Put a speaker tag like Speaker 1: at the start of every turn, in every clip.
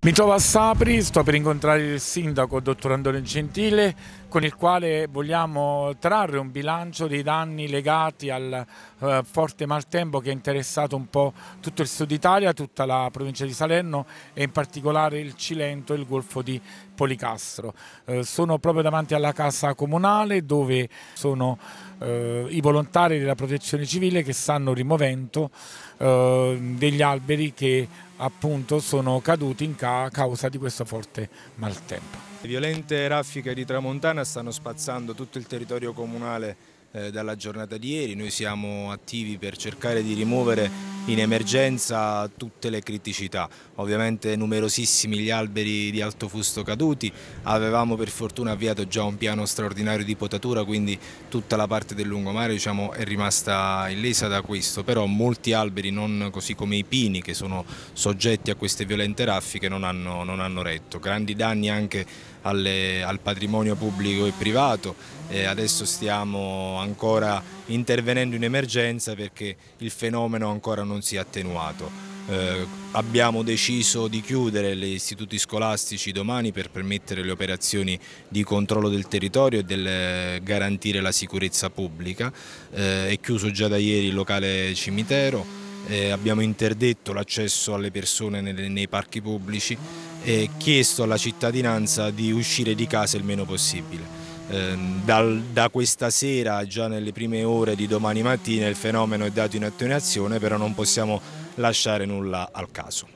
Speaker 1: Mi trovo a Sapri, sto per incontrare il sindaco, dottor Antonio Gentile, con il quale vogliamo trarre un bilancio dei danni legati al eh, forte maltempo che ha interessato un po' tutto il sud Italia, tutta la provincia di Salerno e in particolare il Cilento e il Golfo di Policastro. Eh, sono proprio davanti alla casa comunale dove sono eh, i volontari della protezione civile che stanno rimuovendo eh, degli alberi che appunto sono caduti in ca causa di questo forte maltempo.
Speaker 2: Le violente raffiche di Tramontana stanno spazzando tutto il territorio comunale eh, dalla giornata di ieri, noi siamo attivi per cercare di rimuovere in emergenza tutte le criticità. Ovviamente numerosissimi gli alberi di alto fusto caduti, avevamo per fortuna avviato già un piano straordinario di potatura, quindi tutta la parte del lungomare diciamo, è rimasta illesa da questo, però molti alberi, non così come i pini che sono soggetti a queste violente raffiche, non hanno, non hanno retto. Grandi danni anche alle, al patrimonio pubblico e privato e adesso stiamo ancora intervenendo in emergenza perché il fenomeno ancora non non si è attenuato. Eh, abbiamo deciso di chiudere gli istituti scolastici domani per permettere le operazioni di controllo del territorio e del eh, garantire la sicurezza pubblica. Eh, è chiuso già da ieri il locale cimitero, eh, abbiamo interdetto l'accesso alle persone nelle, nei parchi pubblici e chiesto alla cittadinanza di uscire di casa il meno possibile. Ehm, dal, da questa sera, già nelle prime ore di domani mattina, il fenomeno è dato in attenuazione, però non possiamo lasciare nulla al caso.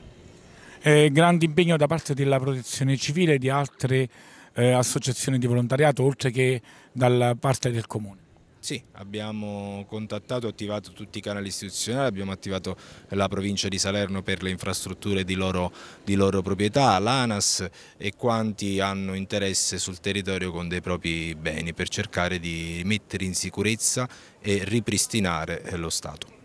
Speaker 1: Eh, grande impegno da parte della protezione civile e di altre eh, associazioni di volontariato, oltre che dalla parte del comune.
Speaker 2: Sì, abbiamo contattato e attivato tutti i canali istituzionali, abbiamo attivato la provincia di Salerno per le infrastrutture di loro, di loro proprietà, l'ANAS e quanti hanno interesse sul territorio con dei propri beni per cercare di mettere in sicurezza e ripristinare lo Stato.